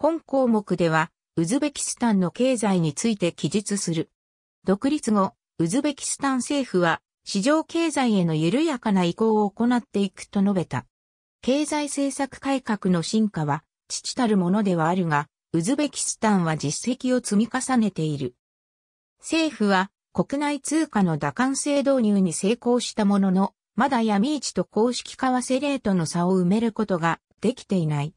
本項目では、ウズベキスタンの経済について記述する。独立後、ウズベキスタン政府は、市場経済への緩やかな移行を行っていくと述べた。経済政策改革の進化は、父たるものではあるが、ウズベキスタンは実績を積み重ねている。政府は、国内通貨の打艦制導入に成功したものの、まだ闇市と公式為替レートの差を埋めることができていない。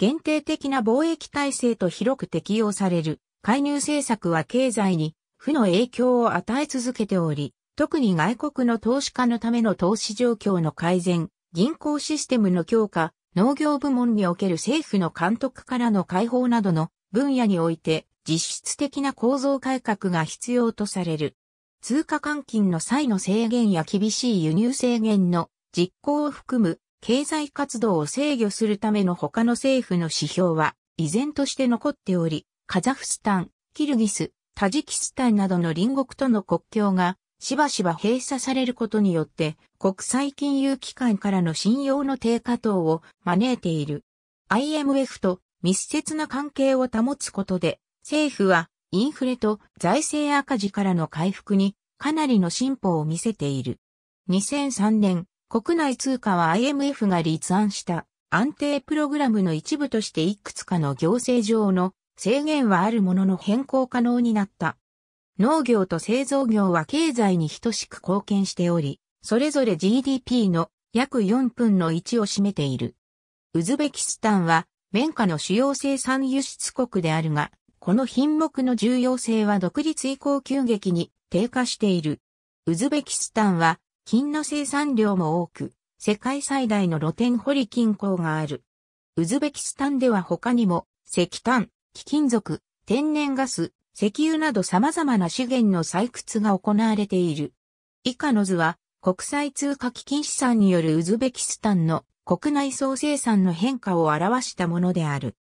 限定的な貿易体制と広く適用される介入政策は経済に負の影響を与え続けており、特に外国の投資家のための投資状況の改善、銀行システムの強化、農業部門における政府の監督からの解放などの分野において実質的な構造改革が必要とされる。通貨換金の際の制限や厳しい輸入制限の実行を含む経済活動を制御するための他の政府の指標は依然として残っており、カザフスタン、キルギス、タジキスタンなどの隣国との国境がしばしば閉鎖されることによって国際金融機関からの信用の低下等を招いている。IMF と密接な関係を保つことで政府はインフレと財政赤字からの回復にかなりの進歩を見せている。2003年国内通貨は IMF が立案した安定プログラムの一部としていくつかの行政上の制限はあるものの変更可能になった。農業と製造業は経済に等しく貢献しており、それぞれ GDP の約4分の1を占めている。ウズベキスタンは綿花の主要生産輸出国であるが、この品目の重要性は独立以降急激に低下している。ウズベキスタンは金の生産量も多く、世界最大の露天掘り金鉱がある。ウズベキスタンでは他にも、石炭、貴金属、天然ガス、石油など様々な資源の採掘が行われている。以下の図は、国際通貨基金資産によるウズベキスタンの国内総生産の変化を表したものである。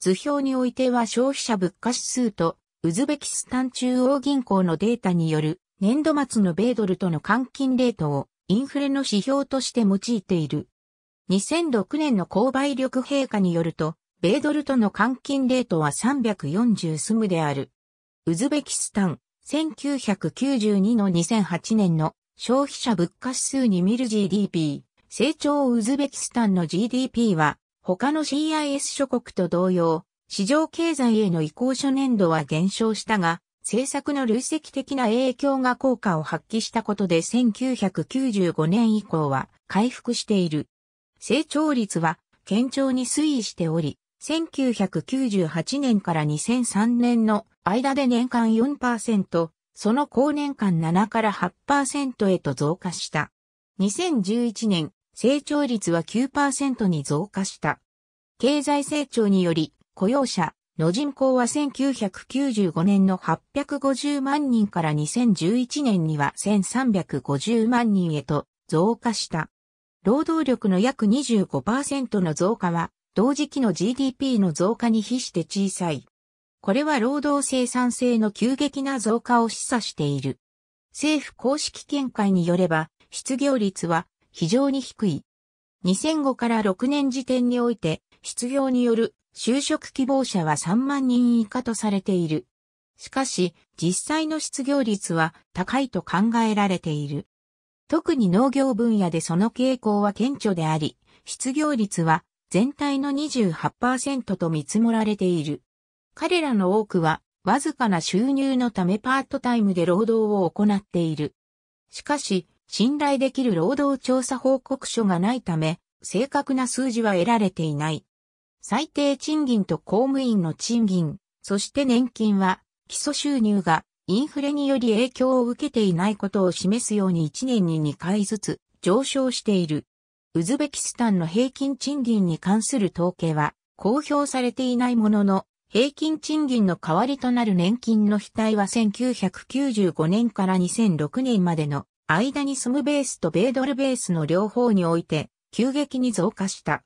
図表においては消費者物価指数とウズベキスタン中央銀行のデータによる年度末の米ドルとの換金レートをインフレの指標として用いている。2006年の購買力陛下によると、米ドルとの換金レートは340スムである。ウズベキスタン、1992の2008年の消費者物価指数に見る GDP、成長ウズベキスタンの GDP は、他の CIS 諸国と同様、市場経済への移行初年度は減少したが、政策の累積的な影響が効果を発揮したことで1995年以降は回復している。成長率は堅調に推移しており、1998年から2003年の間で年間4%、その後年間7から8%へと増加した。2011年、成長率は9%に増加した。経済成長により、雇用者、の人口は1995年の850万人から2011年には1350万人へと増加した。労働力の約25%の増加は、同時期の GDP の増加に比して小さい。これは労働生産性の急激な増加を示唆している。政府公式見解によれば、失業率は非常に低い。2005から6年時点において、失業による就職希望者は3万人以下とされている。しかし、実際の失業率は高いと考えられている。特に農業分野でその傾向は顕著であり、失業率は全体の28%と見積もられている。彼らの多くは、わずかな収入のためパートタイムで労働を行っている。しかし、信頼できる労働調査報告書がないため、正確な数字は得られていない。最低賃金と公務員の賃金、そして年金は、基礎収入がインフレにより影響を受けていないことを示すように1年に2回ずつ上昇している。ウズベキスタンの平均賃金に関する統計は公表されていないものの、平均賃金の代わりとなる年金の額は1995年から2006年までの間にスムベースと米ドルベースの両方において急激に増加した。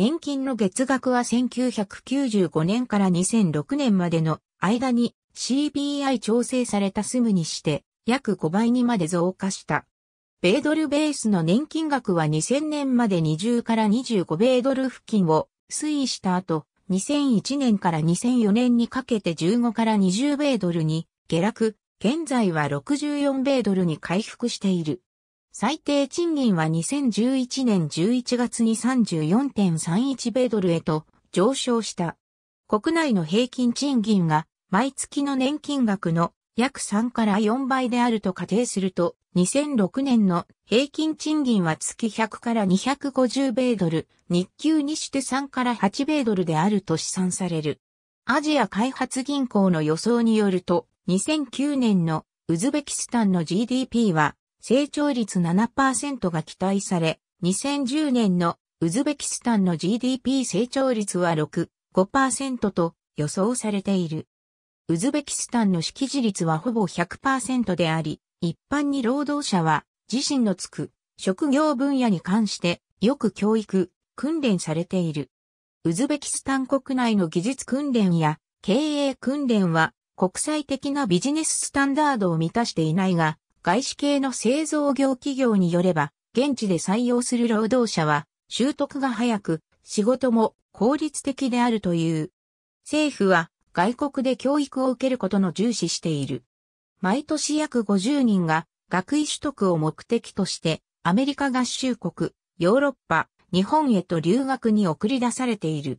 年金の月額は1995年から2006年までの間に CBI 調整されたスムにして約5倍にまで増加した。米ドルベースの年金額は2000年まで20から25米ドル付近を推移した後、2001年から2004年にかけて15から20米ドルに下落、現在は64米ドルに回復している。最低賃金は2011年11月に34.31米ドルへと上昇した。国内の平均賃金が毎月の年金額の約3から4倍であると仮定すると、2006年の平均賃金は月100から250米ドル、日給にして3から8米ドルであると試算される。アジア開発銀行の予想によると、2009年のウズベキスタンの GDP は成長率7%が期待され、2010年のウズベキスタンの GDP 成長率は6、5%と予想されている。ウズベキスタンの識字率はほぼ100%であり、一般に労働者は自身のつく職業分野に関してよく教育、訓練されている。ウズベキスタン国内の技術訓練や経営訓練は国際的なビジネススタンダードを満たしていないが、外資系の製造業企業によれば、現地で採用する労働者は、習得が早く、仕事も効率的であるという。政府は、外国で教育を受けることの重視している。毎年約50人が、学位取得を目的として、アメリカ合衆国、ヨーロッパ、日本へと留学に送り出されている。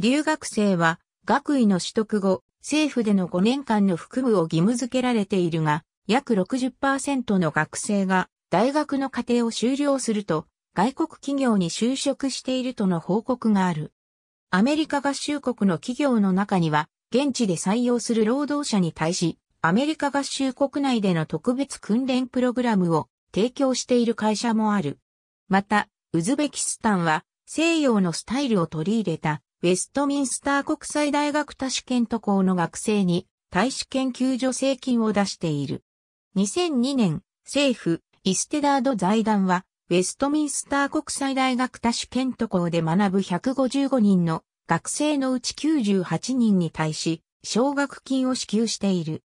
留学生は、学位の取得後、政府での5年間の服務を義務付けられているが、約60%の学生が大学の課程を修了すると外国企業に就職しているとの報告がある。アメリカ合衆国の企業の中には現地で採用する労働者に対しアメリカ合衆国内での特別訓練プログラムを提供している会社もある。また、ウズベキスタンは西洋のスタイルを取り入れたウェストミンスター国際大学多試験渡航の学生に大使研究助成金を出している。2002年、政府、イステダード財団は、ウェストミンスター国際大学多種県都校で学ぶ155人の学生のうち98人に対し、奨学金を支給している。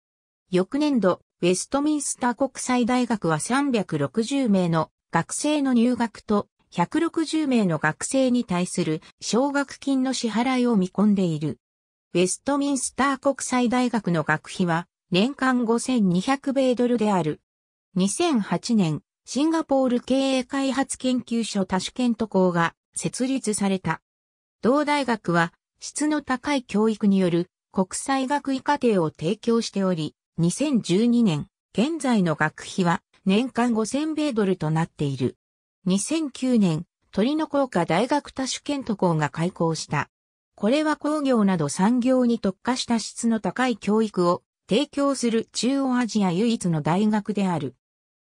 翌年度、ウェストミンスター国際大学は360名の学生の入学と160名の学生に対する奨学金の支払いを見込んでいる。ウェストミンスター国際大学の学費は年間5200米ドルである。2008年、シンガポール経営開発研究所多種ュ都校が設立された。同大学は質の高い教育による国際学位課程を提供しており、2012年、現在の学費は年間5000米ドルとなっている。2009年、鳥の効果大学多種ュ都校が開校した。これは工業など産業に特化した質の高い教育を提供する中央アジア唯一の大学である。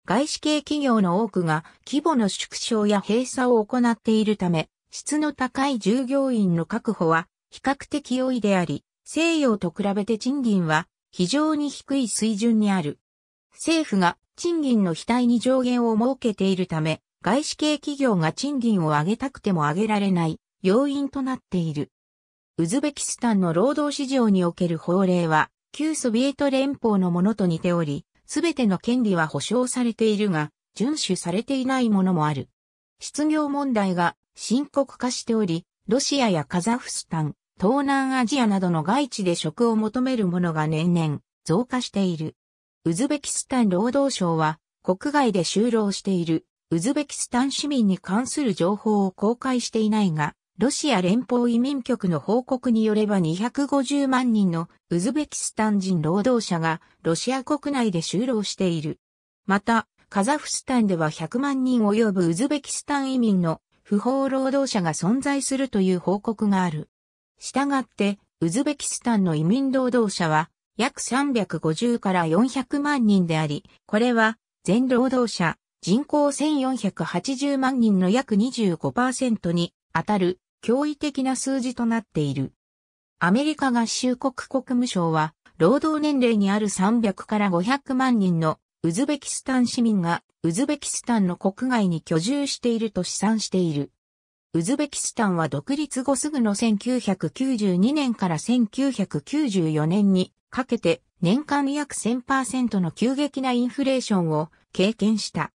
外資系企業の多くが規模の縮小や閉鎖を行っているため、質の高い従業員の確保は比較的容易であり、西洋と比べて賃金は非常に低い水準にある。政府が賃金の額に上限を設けているため、外資系企業が賃金を上げたくても上げられない要因となっている。ウズベキスタンの労働市場における法令は、旧ソビエト連邦のものと似ており、すべての権利は保障されているが、遵守されていないものもある。失業問題が深刻化しており、ロシアやカザフスタン、東南アジアなどの外地で職を求めるものが年々増加している。ウズベキスタン労働省は国外で就労しているウズベキスタン市民に関する情報を公開していないが、ロシア連邦移民局の報告によれば250万人のウズベキスタン人労働者がロシア国内で就労している。また、カザフスタンでは100万人及ぶウズベキスタン移民の不法労働者が存在するという報告がある。したがって、ウズベキスタンの移民労働者は約350から400万人であり、これは全労働者人口1480万人の約25%に当たる驚異的な数字となっている。アメリカ合衆国国務省は、労働年齢にある300から500万人のウズベキスタン市民がウズベキスタンの国外に居住していると試算している。ウズベキスタンは独立後すぐの1992年から1994年にかけて年間約1000%の急激なインフレーションを経験した。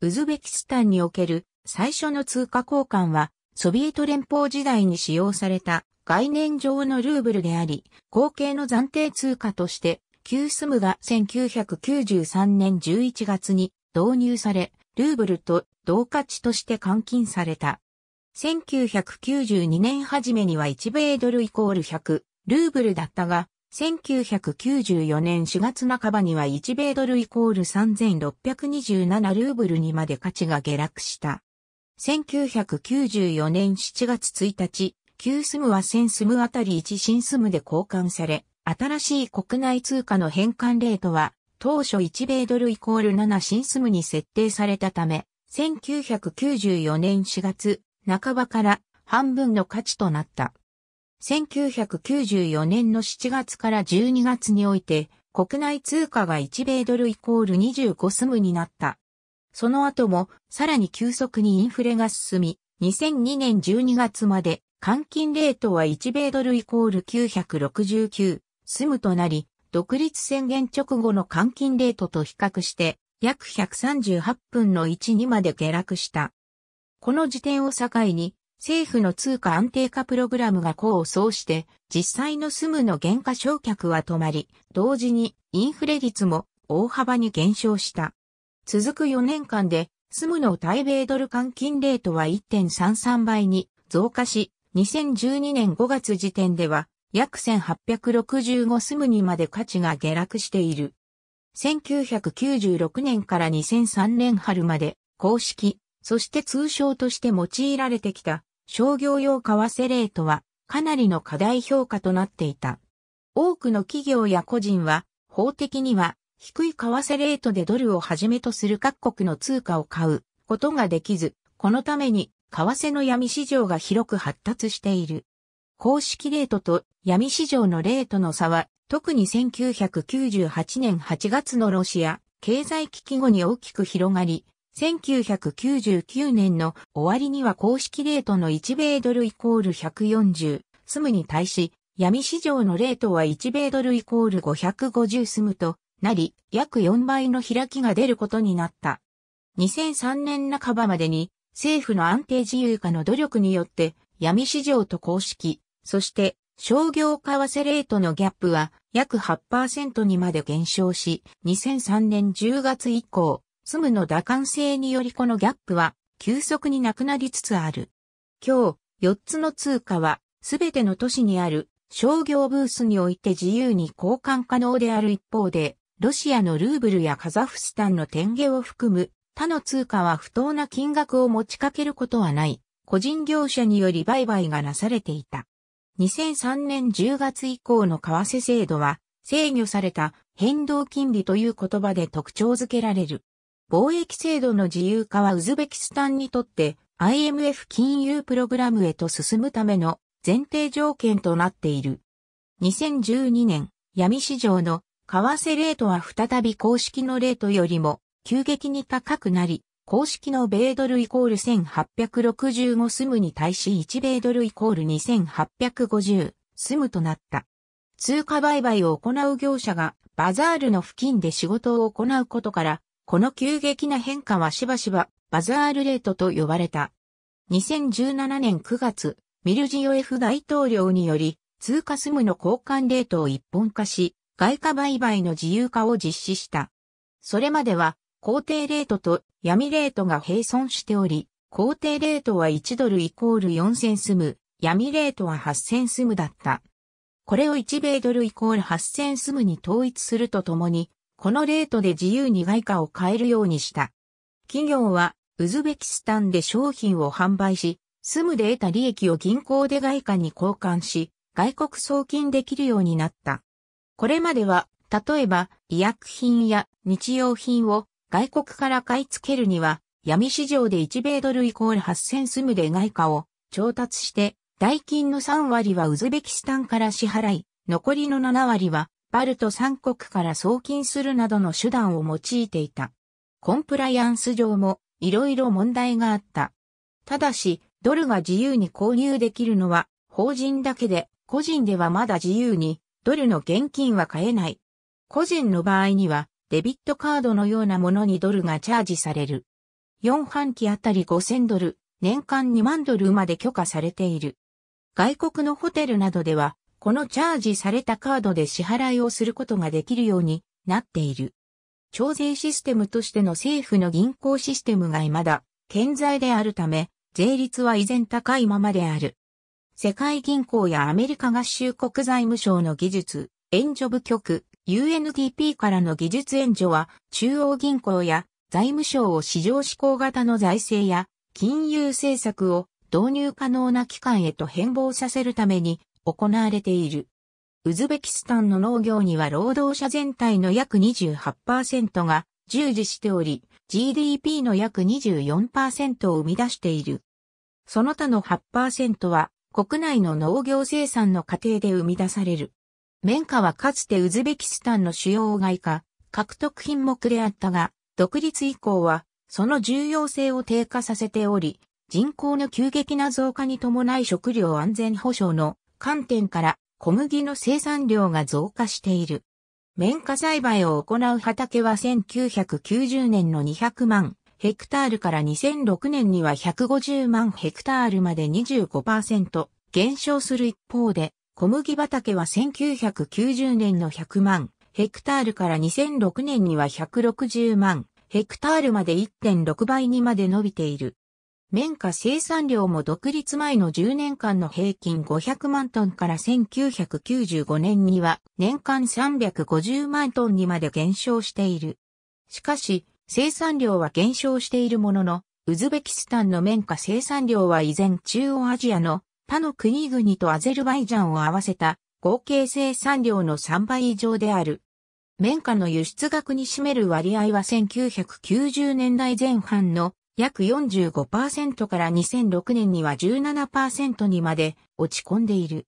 ウズベキスタンにおける最初の通貨交換はソビエト連邦時代に使用された概念上のルーブルであり、後継の暫定通貨として、旧スムが1993年11月に導入され、ルーブルと同価値として換金された。1992年初めには1米ドルイコール100ルーブルだったが、1994年4月半ばには1米ドルイコール3627ルーブルにまで価値が下落した。1994年7月1日、旧スムは1000スムあたり1新スムで交換され、新しい国内通貨の変換レートは、当初1米ドルイコール7新スムに設定されたため、1994年4月半ばから半分の価値となった。1994年の7月から12月において、国内通貨が1米ドルイコール25スムになった。その後もさらに急速にインフレが進み、2002年12月まで換金レートは1米ドルイコール969スムとなり、独立宣言直後の換金レートと比較して約138分の12まで下落した。この時点を境に政府の通貨安定化プログラムが功を奏して、実際のスムの減価償却は止まり、同時にインフレ率も大幅に減少した。続く4年間で、スムの対米ドル換金レートは1.33倍に増加し、2012年5月時点では、約1865スムにまで価値が下落している。1996年から2003年春まで公式、そして通称として用いられてきた商業用為替レートはかなりの過大評価となっていた。多くの企業や個人は法的には低い為替レートでドルをはじめとする各国の通貨を買うことができず、このために為替の闇市場が広く発達している。公式レートと闇市場のレートの差は、特に1998年8月のロシア経済危機後に大きく広がり、1999年の終わりには公式レートの1米ドルイコール140スムに対し、闇市場のレートは1米ドルイコール550スムとなり、約4倍の開きが出ることになった。2003年半ばまでに政府の安定自由化の努力によって闇市場と公式、そして商業為替レートのギャップは約8%にまで減少し、2003年10月以降、スムの打艦性によりこのギャップは急速になくなりつつある。今日、4つの通貨は、すべての都市にある商業ブースにおいて自由に交換可能である一方で、ロシアのルーブルやカザフスタンの天下を含む他の通貨は不当な金額を持ちかけることはない、個人業者により売買がなされていた。2003年10月以降の為替制度は制御された変動金利という言葉で特徴づけられる。貿易制度の自由化はウズベキスタンにとって IMF 金融プログラムへと進むための前提条件となっている。2012年、闇市場の為替レートは再び公式のレートよりも急激に高くなり、公式の米ドルイコール1865スムに対し1米ドルイコール2850スムとなった。通貨売買を行う業者がバザールの付近で仕事を行うことから、この急激な変化はしばしばバザールレートと呼ばれた。2017年9月、ミルジオ F 大統領により、通貨スムの交換レートを一本化し、外貨売買の自由化を実施した。それまでは、公定レートと闇レートが並存しており、公定レートは1ドルイコール4 0 0スム、闇レートは8 0 0スムだった。これを1米ドルイコール8 0 0スムに統一するとともに、このレートで自由に外貨を買えるようにした。企業は、ウズベキスタンで商品を販売し、スムで得た利益を銀行で外貨に交換し、外国送金できるようになった。これまでは、例えば、医薬品や日用品を外国から買い付けるには、闇市場で1米ドルイコール8000スムで外貨を調達して、代金の3割はウズベキスタンから支払い、残りの7割はバルト3国から送金するなどの手段を用いていた。コンプライアンス上もいろいろ問題があった。ただし、ドルが自由に購入できるのは法人だけで、個人ではまだ自由にドルの現金は買えない。個人の場合には、デビットカードのようなものにドルがチャージされる。4半期あたり5000ドル、年間2万ドルまで許可されている。外国のホテルなどでは、このチャージされたカードで支払いをすることができるようになっている。徴税システムとしての政府の銀行システムが未だ健在であるため、税率は依然高いままである。世界銀行やアメリカ合衆国財務省の技術、援助部局、UNDP からの技術援助は、中央銀行や財務省を市場志向型の財政や金融政策を導入可能な機関へと変貌させるために行われている。ウズベキスタンの農業には労働者全体の約28%が従事しており、GDP の約24%を生み出している。その他の8%は国内の農業生産の過程で生み出される。綿花はかつてウズベキスタンの主要外貨、獲得品目であったが、独立以降は、その重要性を低下させており、人口の急激な増加に伴い食料安全保障の観点から小麦の生産量が増加している。綿花栽培を行う畑は1990年の200万ヘクタールから2006年には150万ヘクタールまで25%減少する一方で、小麦畑は1990年の100万ヘクタールから2006年には160万ヘクタールまで1.6倍にまで伸びている。綿花生産量も独立前の10年間の平均500万トンから1995年には年間350万トンにまで減少している。しかし、生産量は減少しているものの、ウズベキスタンの綿花生産量は依然中央アジアの他の国々とアゼルバイジャンを合わせた合計生産量の3倍以上である。綿花の輸出額に占める割合は1990年代前半の約45%から2006年には17%にまで落ち込んでいる。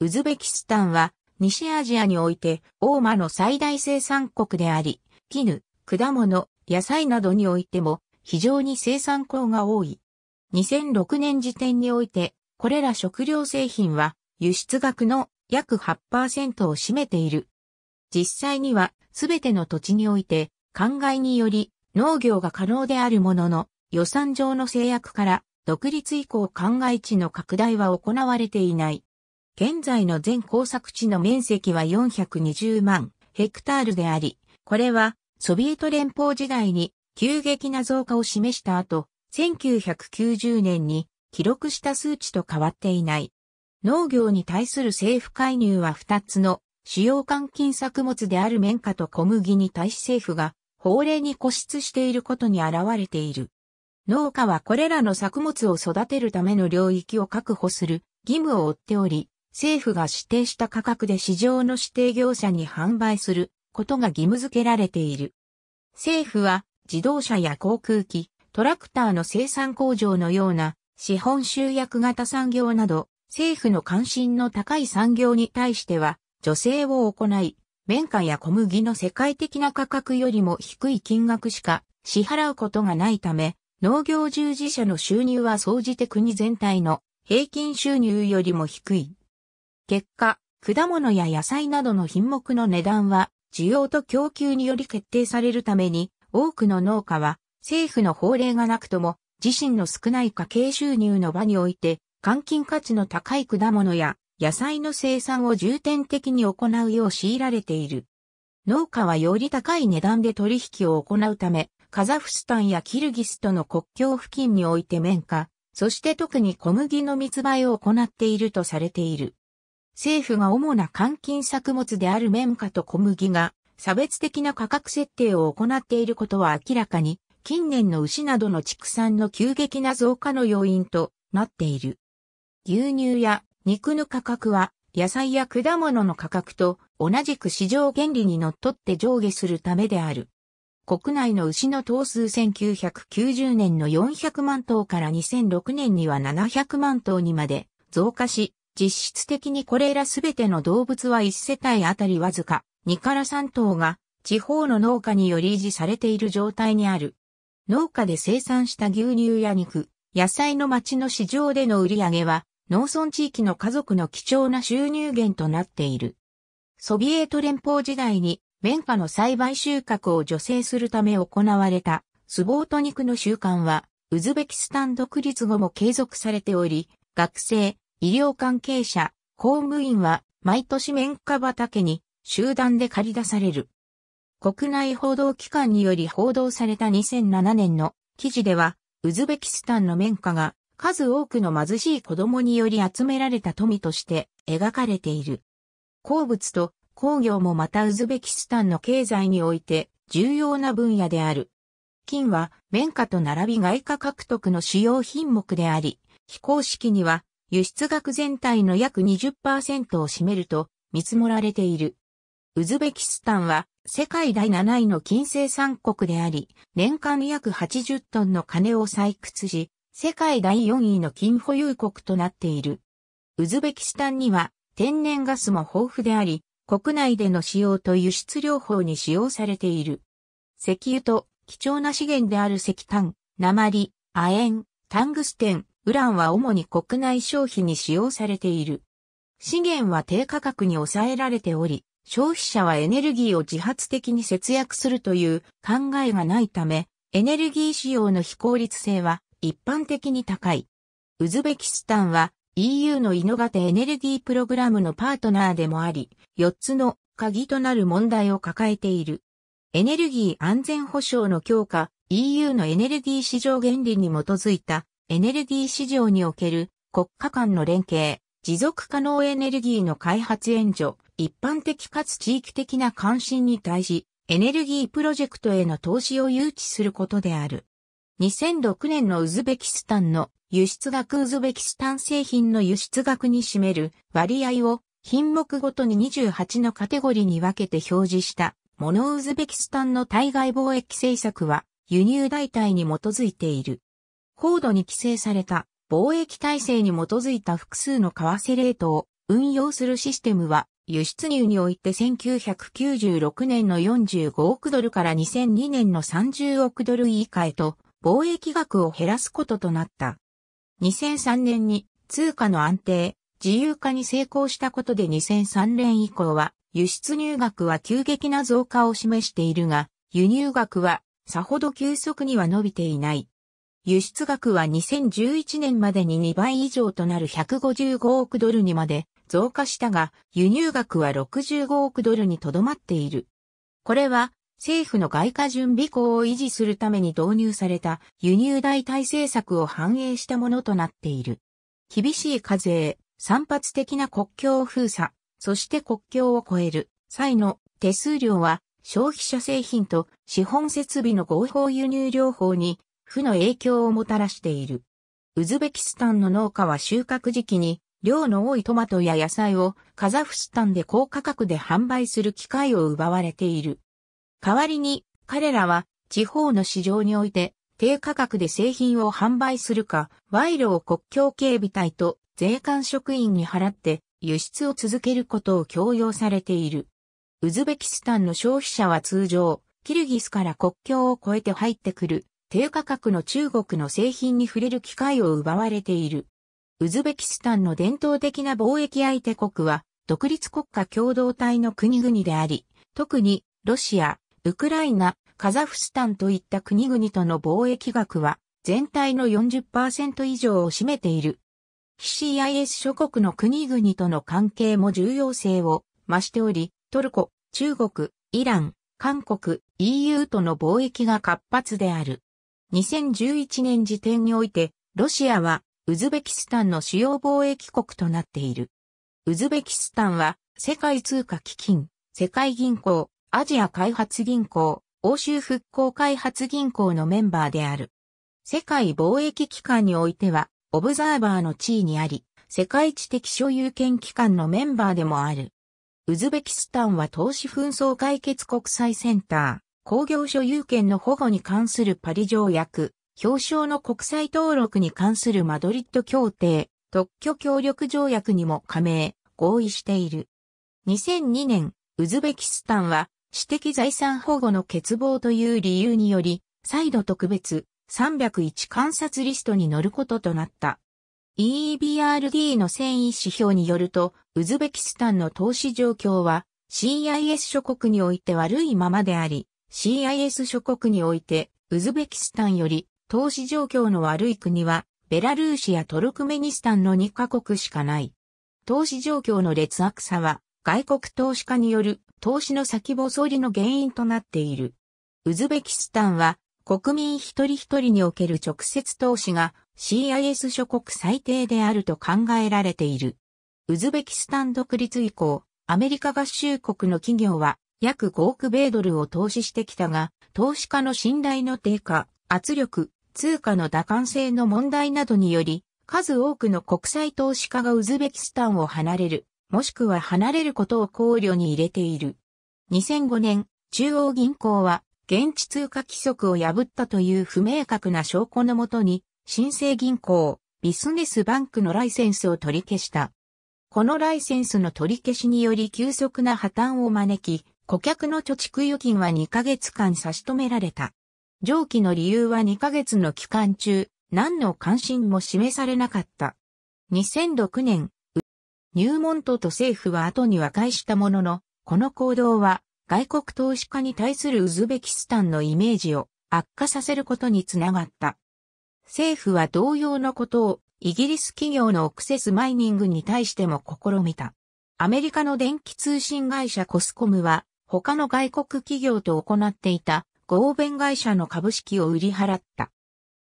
ウズベキスタンは西アジアにおいて大間の最大生産国であり、絹、果物、野菜などにおいても非常に生産量が多い。2006年時点において、これら食料製品は輸出額の約8%を占めている。実際にはすべての土地において、灌漑により農業が可能であるものの、予算上の制約から独立以降灌漑地の拡大は行われていない。現在の全耕作地の面積は420万ヘクタールであり、これはソビエト連邦時代に急激な増加を示した後、1990年に記録した数値と変わっていない。農業に対する政府介入は2つの主要換金作物である綿花と小麦に対し政府が法令に固執していることに現れている。農家はこれらの作物を育てるための領域を確保する義務を負っており、政府が指定した価格で市場の指定業者に販売することが義務付けられている。政府は自動車や航空機、トラクターの生産工場のような資本集約型産業など政府の関心の高い産業に対しては助成を行い、綿花や小麦の世界的な価格よりも低い金額しか支払うことがないため、農業従事者の収入は総じて国全体の平均収入よりも低い。結果、果物や野菜などの品目の値段は需要と供給により決定されるために、多くの農家は政府の法令がなくとも自身の少ない家計収入の場において、換金価値の高い果物や野菜の生産を重点的に行うよう強いられている。農家はより高い値段で取引を行うため、カザフスタンやキルギスとの国境付近において綿花、そして特に小麦の密売を行っているとされている。政府が主な換金作物である綿花と小麦が差別的な価格設定を行っていることは明らかに、近年の牛などの畜産の急激な増加の要因となっている。牛乳や肉の価格は野菜や果物の価格と同じく市場原理にのっとって上下するためである。国内の牛の頭数1990年の400万頭から2006年には700万頭にまで増加し、実質的にこれらすべての動物は1世帯あたりわずか2から3頭が地方の農家により維持されている状態にある。農家で生産した牛乳や肉、野菜の町の市場での売り上げは農村地域の家族の貴重な収入源となっている。ソビエト連邦時代に綿花の栽培収穫を助成するため行われたスボート肉の習慣はウズベキスタン独立後も継続されており、学生、医療関係者、公務員は毎年綿花畑に集団で借り出される。国内報道機関により報道された2007年の記事では、ウズベキスタンの綿花が数多くの貧しい子供により集められた富として描かれている。鉱物と工業もまたウズベキスタンの経済において重要な分野である。金は綿花と並び外貨獲得の主要品目であり、非公式には輸出額全体の約20%を占めると見積もられている。ウズベキスタンは世界第7位の金生産国であり、年間約80トンの金を採掘し、世界第4位の金保有国となっている。ウズベキスタンには天然ガスも豊富であり、国内での使用と輸出両方に使用されている。石油と貴重な資源である石炭、鉛、亜鉛、タングステン、ウランは主に国内消費に使用されている。資源は低価格に抑えられており、消費者はエネルギーを自発的に節約するという考えがないため、エネルギー使用の非効率性は一般的に高い。ウズベキスタンは EU のイノガテエネルギープログラムのパートナーでもあり、4つの鍵となる問題を抱えている。エネルギー安全保障の強化、EU のエネルギー市場原理に基づいたエネルギー市場における国家間の連携、持続可能エネルギーの開発援助、一般的かつ地域的な関心に対し、エネルギープロジェクトへの投資を誘致することである。2006年のウズベキスタンの輸出額ウズベキスタン製品の輸出額に占める割合を品目ごとに28のカテゴリーに分けて表示したモノウズベキスタンの対外貿易政策は輸入代替に基づいている。高度に規制された貿易体制に基づいた複数の為替レートを運用するシステムは輸出入において1996年の45億ドルから2002年の30億ドル以下へと貿易額を減らすこととなった。2003年に通貨の安定、自由化に成功したことで2003年以降は輸出入額は急激な増加を示しているが、輸入額はさほど急速には伸びていない。輸出額は2011年までに2倍以上となる155億ドルにまで増加したが、輸入額は65億ドルにとどまっている。これは、政府の外貨準備庫を維持するために導入された輸入代替政策を反映したものとなっている。厳しい課税、散発的な国境封鎖、そして国境を越える際の手数料は消費者製品と資本設備の合法輸入療法に負の影響をもたらしている。ウズベキスタンの農家は収穫時期に量の多いトマトや野菜をカザフスタンで高価格で販売する機会を奪われている。代わりに彼らは地方の市場において低価格で製品を販売するか賄賂を国境警備隊と税関職員に払って輸出を続けることを強要されている。ウズベキスタンの消費者は通常、キルギスから国境を越えて入ってくる低価格の中国の製品に触れる機会を奪われている。ウズベキスタンの伝統的な貿易相手国は、独立国家共同体の国々であり、特にロシア、ウクライナ、カザフスタンといった国々との貿易額は全体の40%以上を占めている。非 CIS 諸国の国々との関係も重要性を増しており、トルコ、中国、イラン、韓国、EU との貿易が活発である。2011年時点において、ロシアは、ウズベキスタンの主要貿易国となっている。ウズベキスタンは、世界通貨基金、世界銀行、アジア開発銀行、欧州復興開発銀行のメンバーである。世界貿易機関においては、オブザーバーの地位にあり、世界知的所有権機関のメンバーでもある。ウズベキスタンは投資紛争解決国際センター。工業所有権の保護に関するパリ条約、表彰の国際登録に関するマドリッド協定、特許協力条約にも加盟、合意している。2002年、ウズベキスタンは、私的財産保護の欠乏という理由により、再度特別301観察リストに乗ることとなった。EBRD の繊維指標によると、ウズベキスタンの投資状況は CIS 諸国において悪いままであり、CIS 諸国において、ウズベキスタンより投資状況の悪い国は、ベラルーシやトルクメニスタンの2カ国しかない。投資状況の劣悪さは、外国投資家による投資の先細りの原因となっている。ウズベキスタンは、国民一人一人における直接投資が CIS 諸国最低であると考えられている。ウズベキスタン独立以降、アメリカ合衆国の企業は約5億米ドルを投資してきたが、投資家の信頼の低下、圧力、通貨の打感性の問題などにより、数多くの国際投資家がウズベキスタンを離れる、もしくは離れることを考慮に入れている。2005年、中央銀行は、現地通貨規則を破ったという不明確な証拠のもとに、新生銀行、ビスネスバンクのライセンスを取り消した。このライセンスの取り消しにより急速な破綻を招き、顧客の貯蓄預金は2ヶ月間差し止められた。上記の理由は2ヶ月の期間中、何の関心も示されなかった。2006年、入門とと政府は後に和解したものの、この行動は外国投資家に対するウズベキスタンのイメージを悪化させることにつながった。政府は同様のことをイギリス企業のオクセスマイニングに対しても試みた。アメリカの電気通信会社コスコムは他の外国企業と行っていた合弁会社の株式を売り払った。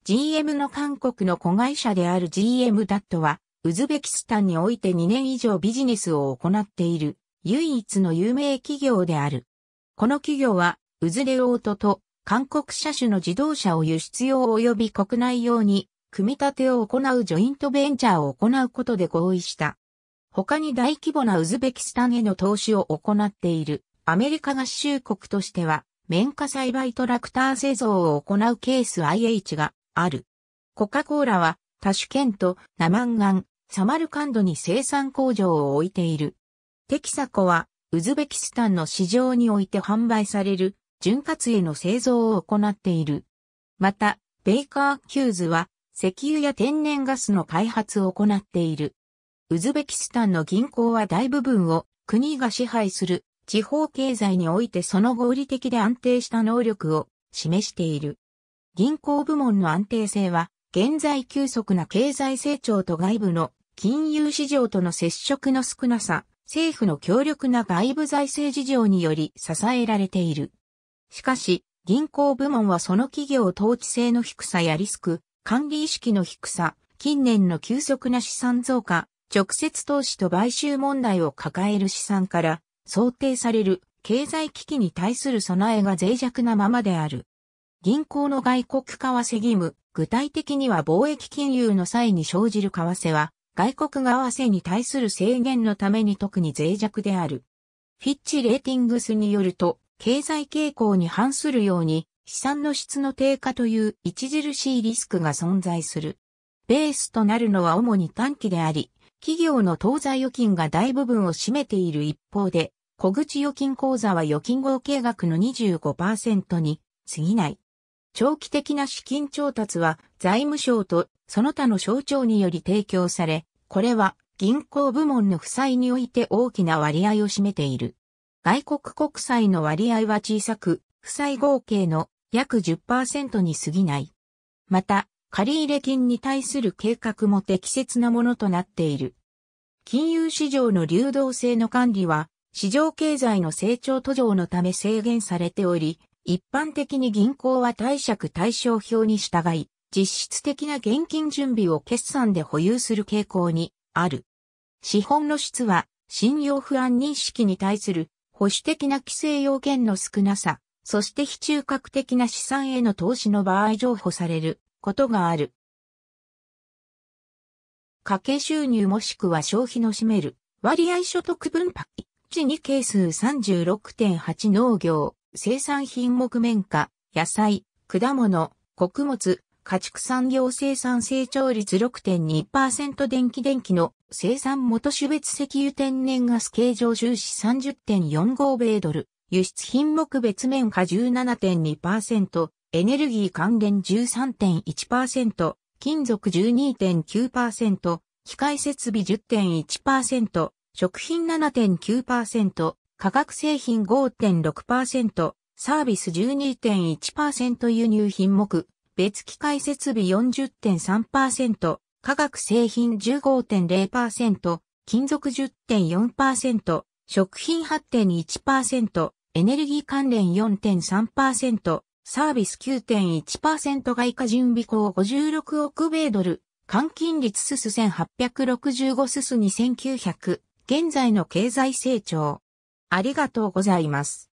GM の韓国の子会社である GM ダットは、ウズベキスタンにおいて2年以上ビジネスを行っている唯一の有名企業である。この企業は、ウズレオートと韓国車種の自動車を輸出用及び国内用に組み立てを行うジョイントベンチャーを行うことで合意した。他に大規模なウズベキスタンへの投資を行っているアメリカ合衆国としては、綿花栽培トラクター製造を行うケース IH がある。コカ・コーラは、タシュケント、ナマンガン、サマルカンドに生産工場を置いている。テキサコは、ウズベキスタンの市場において販売される、潤滑油の製造を行っている。また、ベイカー・キューズは、石油や天然ガスの開発を行っている。ウズベキスタンの銀行は大部分を国が支配する地方経済においてその合理的で安定した能力を示している。銀行部門の安定性は、現在急速な経済成長と外部の金融市場との接触の少なさ、政府の強力な外部財政事情により支えられている。しかし、銀行部門はその企業統治性の低さやリスク、管理意識の低さ、近年の急速な資産増加、直接投資と買収問題を抱える資産から、想定される経済危機に対する備えが脆弱なままである。銀行の外国為替義務、具体的には貿易金融の際に生じる為替は、外国為替に対する制限のために特に脆弱である。フィッチ・レーティングスによると、経済傾向に反するように、資産の質の低下という著しいリスクが存在する。ベースとなるのは主に短期であり、企業の当座預金が大部分を占めている一方で、小口預金口座は預金合計額の25%に過ぎない。長期的な資金調達は財務省とその他の省庁により提供され、これは銀行部門の負債において大きな割合を占めている。外国国債の割合は小さく、負債合計の約10%に過ぎない。また、借入金に対する計画も適切なものとなっている。金融市場の流動性の管理は市場経済の成長途上のため制限されており、一般的に銀行は貸借対照表に従い、実質的な現金準備を決算で保有する傾向にある。資本の質は信用不安認識に対する保守的な規制要件の少なさ、そして非中核的な資産への投資の場合譲歩されることがある。家計収入もしくは消費の占める割合所得分配。地に係数36.8農業、生産品目面価、野菜、果物、穀物、家畜産業生産成長率6.2%電気電気の生産元種別石油天然ガス形状重視30.45米ドル、輸出品目別面価17.2%、エネルギー関連13.1%、金属12.9%、機械設備10.1%、食品7.9%、化学製品5.6%、サービス12.1%輸入品目、別機械設備40.3%、化学製品15.0%、金属10.4%、食品8.1%、エネルギー関連4.3%、サービス9.1%外貨準備校56億米ドル、換金率すす1865すす2900、現在の経済成長。ありがとうございます。